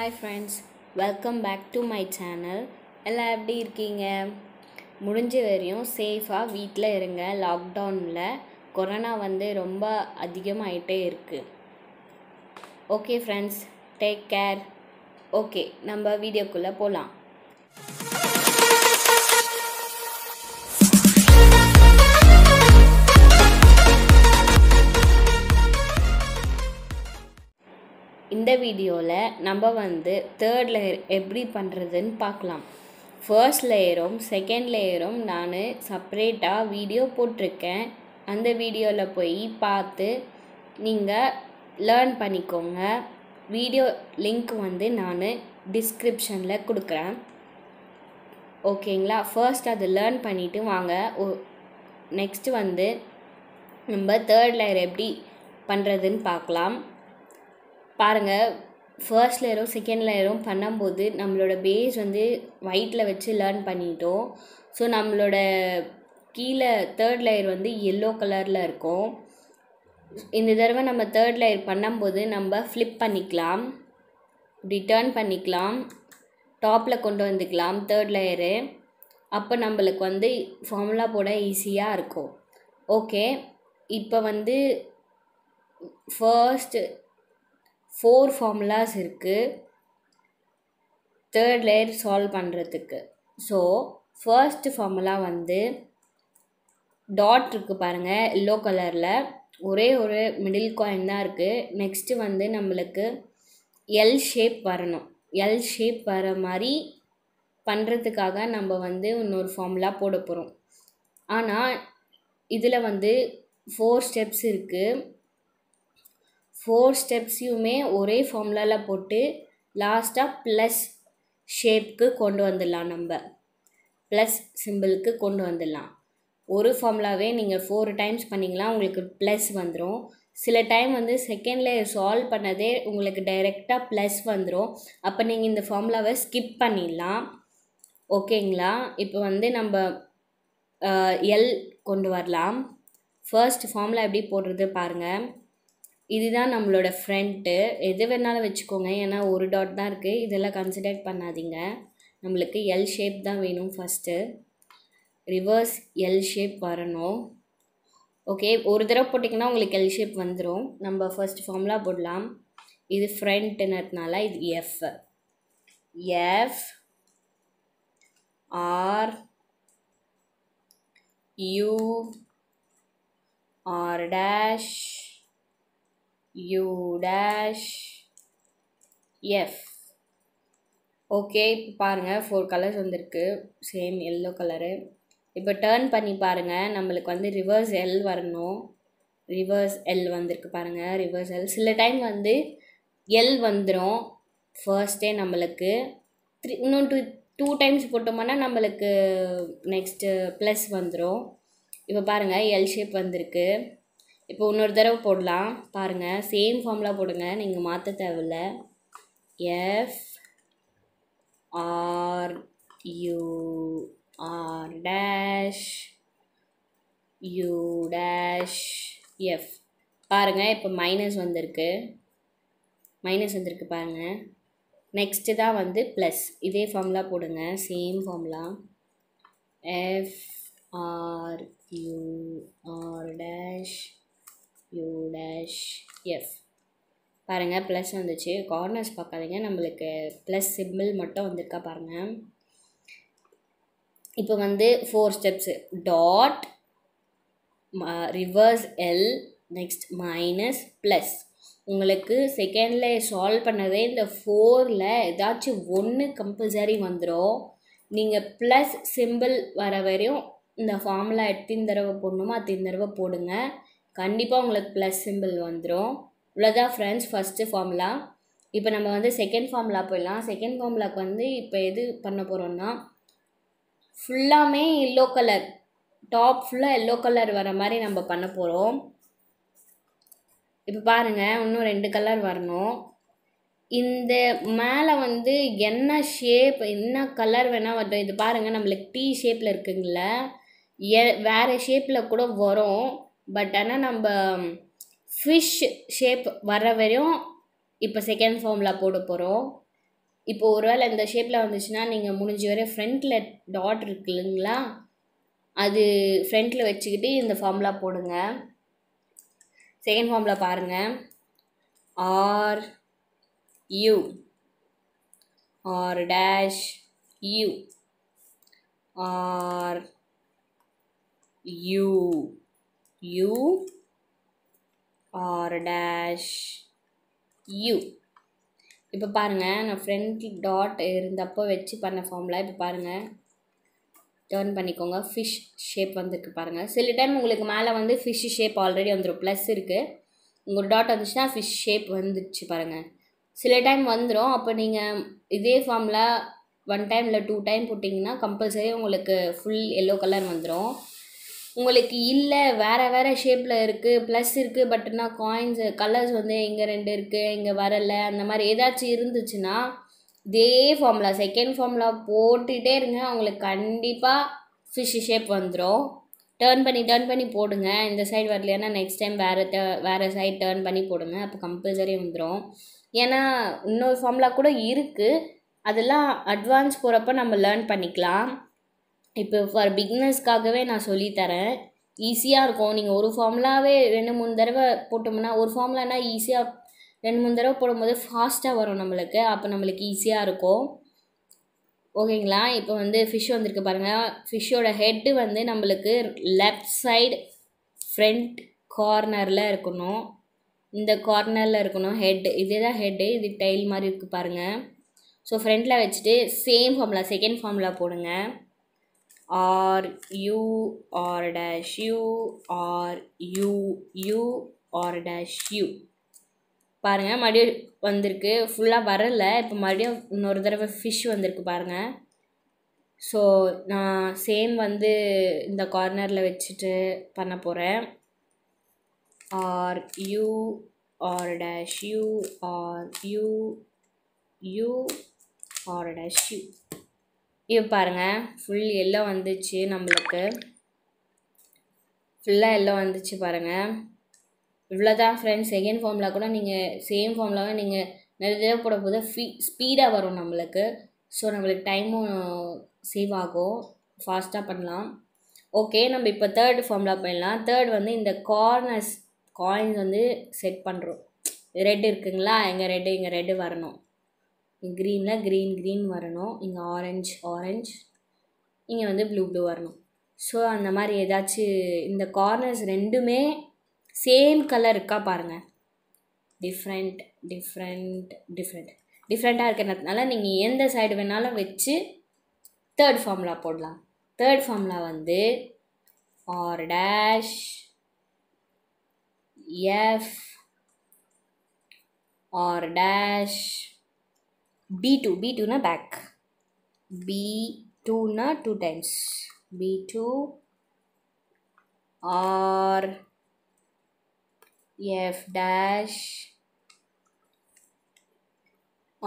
hi friends welcome back to my channel எல்லாம் எப்படி இருக்கீங்க முடிஞ்ச வரையும் சேஃபாக வீட்டில் இருங்க லாக்டவுனில் கொரோனா வந்து ரொம்ப அதிகமாகிட்டே இருக்குது okay friends take care okay நம்ம வீடியோக்குள்ளே போகலாம் இந்த வீடியோவில் நம்ம வந்து தேர்ட் லேயர் எப்படி பண்ணுறதுன்னு பார்க்கலாம் ஃபர்ஸ்ட் லேயரும் செகண்ட் லேயரும் நான் செப்ரேட்டாக வீடியோ போட்டிருக்கேன் அந்த வீடியோவில் போய் பார்த்து நீங்கள் லேர்ன் பண்ணிக்கோங்க வீடியோ லிங்க் வந்து நான் டிஸ்கிரிப்ஷனில் கொடுக்குறேன் ஓகேங்களா ஃபர்ஸ்ட் அதை லேர்ன் பண்ணிவிட்டு வாங்க ஓ நெக்ஸ்ட்டு வந்து நம்ம தேர்ட் லேயர் எப்படி பண்ணுறதுன்னு பார்க்கலாம் பாருங்கள் ஃபர்ஸ்ட் லேயரும் செகண்ட் லேயரும் பண்ணும்போது நம்மளோட பேஸ் வந்து ஒயிட்டில் வச்சு லேர்ன் பண்ணிட்டோம் ஸோ நம்மளோட கீழே தேர்ட் லேயர் வந்து எல்லோ கலரில் இருக்கும் இந்த தடவை நம்ம தேர்ட் லேயர் பண்ணும்போது நம்ம ஃப்ளிப் பண்ணிக்கலாம் இப்படி டேர்ன் பண்ணிக்கலாம் டாப்பில் கொண்டு வந்துக்கலாம் தேர்ட் லேயரு அப்போ நம்மளுக்கு வந்து ஃபார்முலா போட ஈஸியாக இருக்கும் ஓகே இப்போ வந்து ஃபர்ஸ்ட்டு ஃபோர் ஃபார்முலாஸ் இருக்குது தேர்ட் லேயர் சால்வ் பண்ணுறதுக்கு ஸோ ஃபர்ஸ்ட் ஃபார்முலா வந்து டாட் இருக்குது பாருங்கள் எல்லோ கலரில் ஒரே ஒரு மிடில் காயின் தான் இருக்குது நெக்ஸ்ட்டு வந்து நம்மளுக்கு எல் ஷேப் வரணும் எல் ஷேப் வர மாதிரி பண்ணுறதுக்காக நம்ம வந்து இன்னொரு ஃபார்முலா போட போகிறோம் ஆனால் இதில் வந்து ஃபோர் ஸ்டெப்ஸ் இருக்குது ஃபோர் ஸ்டெப்ஸையுமே ஒரே ஃபார்முலாவில் போட்டு லாஸ்ட்டாக ப்ளஸ் ஷேப்க்கு கொண்டு வந்துடலாம் நம்ம ப்ளஸ் சிம்பிளுக்கு கொண்டு வந்துடலாம் ஒரு ஃபார்முலாவே நீங்கள் ஃபோர் டைம்ஸ் பண்ணிங்களா உங்களுக்கு ப்ளஸ் வந்துடும் சில டைம் வந்து செகண்டில் சால்வ் பண்ணதே உங்களுக்கு டைரெக்டாக ப்ளஸ் வந்துடும் அப்போ நீங்கள் இந்த ஃபார்முலாவை ஸ்கிப் பண்ணிடலாம் ஓகேங்களா இப்போ வந்து நம்ம எல் கொண்டு வரலாம் ஃபர்ஸ்ட் ஃபார்முலா எப்படி போடுறது பாருங்கள் இதுதான் நம்மளோட ஃப்ரண்ட்டு எது வேணாலும் வச்சுக்கோங்க ஏன்னா ஒரு டாட் தான் இருக்குது இதெல்லாம் கன்சிடர் பண்ணாதீங்க நம்மளுக்கு எல் ஷேப் தான் வேணும் ஃபஸ்ட்டு ரிவர்ஸ் எல் ஷேப் வரணும் ஓகே ஒரு தடவை போட்டிங்கன்னா உங்களுக்கு எல் ஷேப் வந்துடும் நம்ம ஃபஸ்ட் ஃபார்முலா போடலாம் இது ஃப்ரண்ட்டுனதுனால இது F F R U R dash U dash F okay இப்போ பாருங்கள் ஃபோர் கலர்ஸ் வந்திருக்கு சேம் எல்லோ கலரு இப்போ டேர்ன் பண்ணி பாருங்கள் நம்மளுக்கு வந்து ரிவர்ஸ் எல் வரணும் ரிவர்ஸ் எல் வந்திருக்கு பாருங்கள் ரிவர்ஸ் எல் சில டைம் வந்து எல் வந்துடும் ஃபர்ஸ்டே நம்மளுக்கு த்ரீ இன்னும் டூ டூ டைம்ஸ் போட்டோம்னா நம்மளுக்கு நெக்ஸ்ட்டு ப்ளஸ் வந்துடும் இப்போ பாருங்கள் எல் ஷேப் வந்திருக்கு இப்போ இன்னொரு தடவை போடலாம் பாருங்கள் சேம் ஃபார்முலா போடுங்க நீங்கள் மாற்ற தேவையில்ல F R U R dash U dash F பாருங்கள் இப்போ மைனஸ் வந்திருக்கு மைனஸ் வந்திருக்கு பாருங்கள் நெக்ஸ்ட்டு தான் வந்து ப்ளஸ் இதே ஃபார்ம்லாம் போடுங்க சேம் ஃபார்ம்லாம் F R U R dash U dash F பாருங்கள் ப்ளஸ் வந்துச்சு கார்னர்ஸ் பார்க்காதீங்க நம்மளுக்கு ப்ளஸ் சிம்பிள் மட்டும் வந்திருக்கா பாருங்கள் இப்போ வந்து four steps dot reverse L next minus plus உங்களுக்கு செகண்டில் சால்வ் பண்ணதே இந்த ஃபோரில் ஏதாச்சும் ஒன்று கம்பல்சரி வந்துடும் நீங்கள் ப்ளஸ் சிம்பிள் வர வரையும் இந்த ஃபார்முலா எத்தின் தடவை போடணுமோ அத்தின் தடவை போடுங்கள் கண்டிப்பாக உங்களுக்கு ப்ளஸ் சிம்பிள் வந்துடும் இவ்வளோதான் ஃப்ரெண்ட்ஸ் ஃபஸ்ட்டு ஃபார்முலா இப்போ நம்ம வந்து செகண்ட் ஃபார்முலா போயிடலாம் செகண்ட் ஃபார்முலாவுக்கு வந்து இப்போ எது பண்ண போகிறோம்னா ஃபுல்லாமே எல்லோ கலர் டாப் ஃபுல்லாக எல்லோ கலர் வர மாதிரி நம்ம பண்ண போகிறோம் இப்போ பாருங்கள் இன்னும் ரெண்டு கலர் வரணும் இந்த மேலே வந்து என்ன ஷேப் என்ன கலர் வேணால் வரோம் இது பாருங்கள் நம்மளுக்கு டீ ஷேப்பில் இருக்குங்களே எ வேறு ஷேப்பில் கூட வரும் பட் ஆனால் நம்ம ஃபிஷ் ஷேப் வர்ற வரையும் இப்போ செகண்ட் ஃபார்மில் போட போகிறோம் இப்போ ஒருவேளை இந்த ஷேப்பில் வந்துச்சுன்னா நீங்கள் முடிஞ்ச வரை ஃப்ரண்ட்டில் டாட் இருக்கு இல்லைங்களா அது ஃப்ரண்ட்டில் வச்சுக்கிட்டு இந்த ஃபார்மில் போடுங்க செகண்ட் ஃபார்மில் பாருங்கள் R U R dash U R U U R dash U இப்போ பாருங்கள் நான் ஃப்ரெண்ட் டாட் இருந்தப்போ வச்சு பண்ண ஃபார்முலா இப்போ பாருங்கள் டேர்ன் பண்ணிக்கோங்க ஃபிஷ் ஷேப் வந்துருக்கு பாருங்கள் சில டைம் உங்களுக்கு மேலே வந்து ஃபிஷ் ஷேப் ஆல்ரெடி வந்துடும் ப்ளஸ் இருக்குது உங்கள் டாட் வந்துச்சுன்னா ஃபிஷ் ஷேப் வந்துடுச்சு பாருங்கள் சில டைம் வந்துடும் அப்போ நீங்கள் இதே ஃபார்மில் ஒன் டைம் இல்லை டூ டைம் போட்டிங்கன்னா கம்பல்சரி உங்களுக்கு ஃபுல் எல்லோ கலர் வந்துடும் உங்களுக்கு இல்லை வேறு வேறு ஷேப்பில் இருக்குது ப்ளஸ் இருக்குது பட் காயின்ஸ் கலர்ஸ் வந்து இங்கே ரெண்டு இருக்குது இங்கே வரலை அந்த மாதிரி ஏதாச்சும் இருந்துச்சுன்னா இதே ஃபார்முலா செகண்ட் ஃபார்முலா போட்டுகிட்டே இருங்க உங்களுக்கு கண்டிப்பாக ஃபிஷ் ஷேப் வந்துடும் டேர்ன் பண்ணி டேர்ன் பண்ணி போடுங்க இந்த சைடு வரலையானா நெக்ஸ்ட் டைம் வேறு ட வேறு சைடு டேர்ன் பண்ணி போடுங்க அப்போ கம்பல்சரி வந்துடும் ஏன்னா இன்னொரு ஃபார்முலா கூட இருக்குது அதெல்லாம் அட்வான்ஸ் போகிறப்ப நம்ம லேர்ன் பண்ணிக்கலாம் இப்போ ஃபார் பிக்னஸ்க்காகவே நான் சொல்லித்தரேன் ஈஸியாக இருக்கும் நீங்கள் ஒரு ஃபார்முலாவே ரெண்டு மூணு தடவை போட்டோம்னா ஒரு ஃபார்முலானா ஈஸியாக ரெண்டு மூணு தடவை போடும்போது ஃபாஸ்ட்டாக வரும் நம்மளுக்கு அப்போ நம்மளுக்கு ஈஸியாக இருக்கும் ஓகேங்களா இப்போ வந்து ஃபிஷ் வந்திருக்கு பாருங்கள் ஃபிஷ்ஷோட ஹெட்டு வந்து நம்மளுக்கு லெஃப்ட் சைடு ஃப்ரண்ட் கார்னரில் இருக்கணும் இந்த கார்னரில் இருக்கணும் ஹெட்டு இதே தான் ஹெட்டு இது டைல் மாதிரி இருக்குது பாருங்கள் ஸோ ஃப்ரண்ட்டில் வச்சுட்டு சேம் ஃபார்முலா செகண்ட் ஃபார்முலா போடுங்கள் R U R dash U R U U R dash U பாருங்கள் மறுபடியும் வந்திருக்கு ஃபுல்லாக வரல இப்போ மறுபடியும் இன்னொரு தடவை ஃபிஷ் வந்திருக்கு பாருங்கள் ஸோ நான் சேம் வந்து இந்த கார்னரில் வச்சுட்டு பண்ண போகிறேன் R U R dash U R U U R dash U இது பாருங்கள் ஃபுல் எல்லாம் வந்துச்சு நம்மளுக்கு ஃபுல்லாக எல்லாம் வந்துச்சு பாருங்கள் இவ்வளோதான் ஃப்ரெண்ட்ஸ் செகண்ட் ஃபார்மில் கூட நீங்கள் சேம் ஃபார்மில் நீங்கள் நிறைய தடவை போட போது ஃபீ ஸ்பீடாக வரும் நம்மளுக்கு ஸோ நம்மளுக்கு டைமும் சேவ் ஆகும் ஃபாஸ்ட்டாக பண்ணலாம் ஓகே நம்ம இப்போ தேர்ட் ஃபார்மில் போயிடலாம் தேர்ட் வந்து இந்த கார்னர்ஸ் காயின்ஸ் வந்து செட் பண்ணுறோம் ரெட் இருக்குங்களா எங்கள் ரெட்டு இங்கே ரெட்டு வரணும் க்ரீனில் க்ரீன் க்ரீன் வரணும் இங்கே ஆரஞ்ச் ஆரஞ்ச் இங்கே வந்து ப்ளூ ப்ளூ வரணும் ஸோ அந்த மாதிரி ஏதாச்சும் இந்த கார்னர்ஸ் ரெண்டுமே சேம் கலர் இருக்கா பாருங்கள் டிஃப்ரெண்ட் டிஃப்ரெண்ட் டிஃப்ரெண்ட் டிஃப்ரெண்ட்டாக இருக்கிறதுனால நீங்கள் எந்த சைடு வேணாலும் வச்சு தேர்ட் ஃபார்முலா போடலாம் தேர்ட் ஃபார்முலா வந்து R dash F R dash B two B டூனா பேக் பி டூனா two times B two R F dash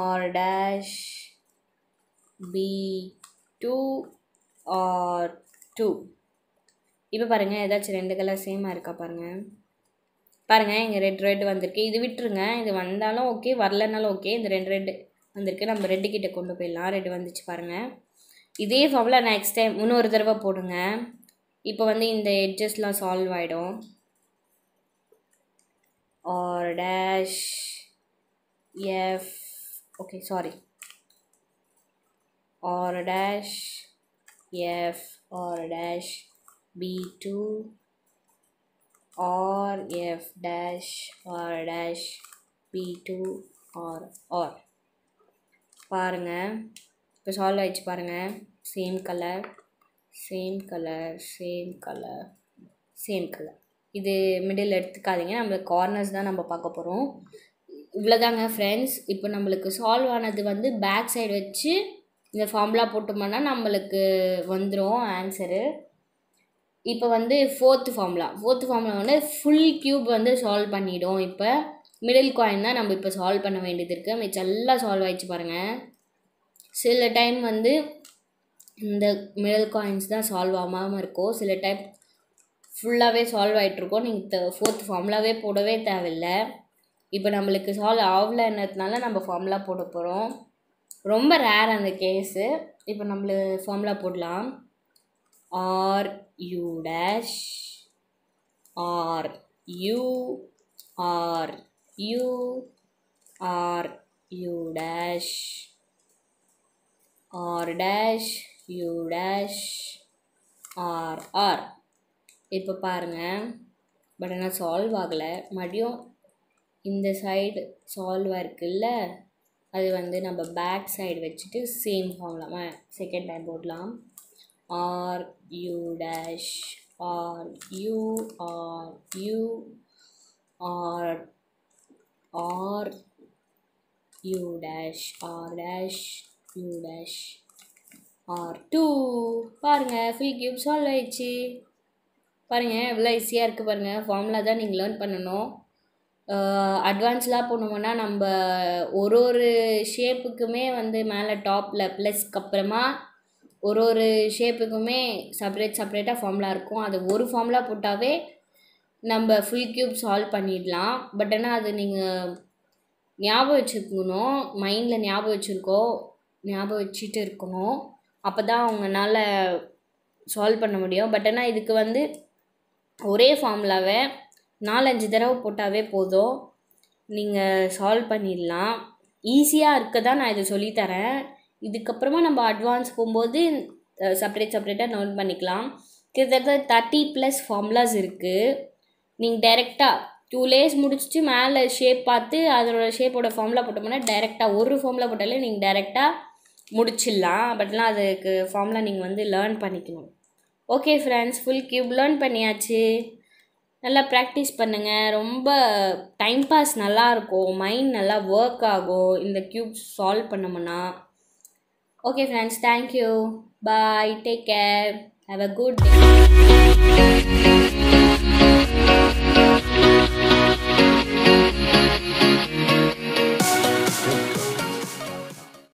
R dash B two R two இப்போ பாருங்கள் ஏதாச்சும் ரெண்டு கலர் சேமாக இருக்கா பாருங்கள் பாருங்கள் இங்கே ரெட் ரெட் வந்திருக்கு இது விட்டுருங்க இது வந்தாலும் ஓகே வரலனாலும் ஓகே இந்த ரெண்டு ரெண்டு வந்திருக்கு நம்ம ரெட்டு கிட்டே கொண்டு போயிடலாம் ரெட்டு வந்துச்சு பாருங்கள் இதே ஃபார்மில் நெக்ஸ்ட் டைம் இன்னொரு தடவை போடுங்க இப்போ வந்து இந்த எட்ஜஸ்லாம் சால்வ் ஆகிடும் R dash F okay sorry R dash F R dash B two R F dash R dash B two R R பாருங்கள் இப்போ சால்வ் ஆயிடுச்சு பாருங்கள் same colour same colour same colour same colour இது middle எடுத்துக்காதீங்க நம்மளுக்கு corners தான் நம்ம பார்க்க போகிறோம் இவ்வளோதாங்க ஃப்ரெண்ட்ஸ் இப்போ நம்மளுக்கு சால்வ் ஆனது வந்து பேக் சைடு வச்சு இந்த ஃபார்முலா போட்டோம்னா நம்மளுக்கு வந்துடும் ஆன்சரு இப்போ வந்து ஃபோர்த்து ஃபார்முலா ஃபோர்த்து ஃபார்முலா வந்து ஃபுல் க்யூப் வந்து சால்வ் பண்ணிவிடும் இப்போ மிடில் காயின் தான் நம்ம இப்போ சால்வ் பண்ண வேண்டியது இருக்குது மிச்சம் எல்லாம் சால்வ் ஆயிடுச்சு பாருங்கள் சில டைம் வந்து இந்த மிடில் காயின்ஸ் தான் சால்வ் ஆகாமல் இருக்கும் சில டைம் ஃபுல்லாகவே சால்வ் ஆகிட்ருக்கோம் நீங்கள் ஃபோர்த் ஃபார்முலாவே போடவே தேவையில்லை இப்போ நம்மளுக்கு சால்வ் என்னதுனால நம்ம ஃபார்முலா போட போகிறோம் ரொம்ப ரேர் அந்த கேஸு இப்போ நம்மளுக்கு ஃபார்முலா போடலாம் R U dash R U R U R U dash R dash U dash R R இப்போ பாருங்க பட் ஆனால் சால்வ் ஆகலை மறுபடியும் இந்த சைடு சால்வ் இருக்குல்ல அது வந்து நம்ம பேக் சைடு வச்சுட்டு சேம் ஃபார்ம்லாம் செகண்ட் டைம் போடலாம் R U dash R U R U R R U dash R dash U dash R two பாருங்கள் ஃபில் கியூப் சால்வ் ஆயிடுச்சு பாருங்கள் எவ்வளோ ஈஸியாக இருக்குது பாருங்கள் ஃபார்முலா தான் நீங்கள் லேர்ன் பண்ணணும் அட்வான்ஸ்லாம் போனோம்னா நம்ம ஒரு ஒரு ஷேப்புக்குமே வந்து மேலே டாப்பில் ப்ளஸ்க்கு அப்புறமா ஒரு ஒரு ஷேப்புக்குமே செப்பரேட் செப்பரேட்டாக ஃபார்முலா இருக்கும் அது ஒரு ஃபார்முலா போட்டாவே நம்ம ஃபுல் க்யூப் சால்வ் பண்ணிடலாம் பட் ஆனால் அது நீங்கள் ஞாபகம் வச்சுருக்கணும் மைண்டில் ஞாபகம் வச்சுருக்கோம் ஞாபகம் வச்சுட்டு இருக்கணும் அப்போ தான் அவங்கனால சால்வ் பண்ண முடியும் பட் ஆனால் இதுக்கு வந்து ஒரே ஃபார்முலாவை நாலஞ்சு தடவை போட்டாவே போதும் நீங்கள் சால்வ் பண்ணிடலாம் ஈஸியாக இருக்க தான் நான் இதை சொல்லித்தரேன் இதுக்கப்புறமா நம்ம அட்வான்ஸ் போகும்போது செப்பரேட் செப்பரேட்டாக நோட் பண்ணிக்கலாம் கிட்டத்தட்ட தேர்ட்டி ப்ளஸ் ஃபார்முலாஸ் இருக்குது நீங்கள் டைரெக்டாக டூ லேஸ் முடிச்சுட்டு மேலே ஷேப் பார்த்து அதோட ஷேப்போட ஃபார்மில் போட்டோம்னா டைரெக்டாக ஒரு ஃபார்மில் போட்டாலே நீங்கள் டைரெக்டாக முடிச்சிடலாம் பட்லாம் அதுக்கு ஃபார்மில் நீங்கள் வந்து லேர்ன் பண்ணிக்கணும் okay friends full cube learn பண்ணியாச்சு நல்லா ப்ராக்டிஸ் பண்ணுங்கள் ரொம்ப டைம் பாஸ் நல்லாயிருக்கும் மைண்ட் நல்லா ஒர்க் ஆகும் இந்த க்யூப் சால்வ் பண்ணோம்னா okay friends thank you bye take care have a good day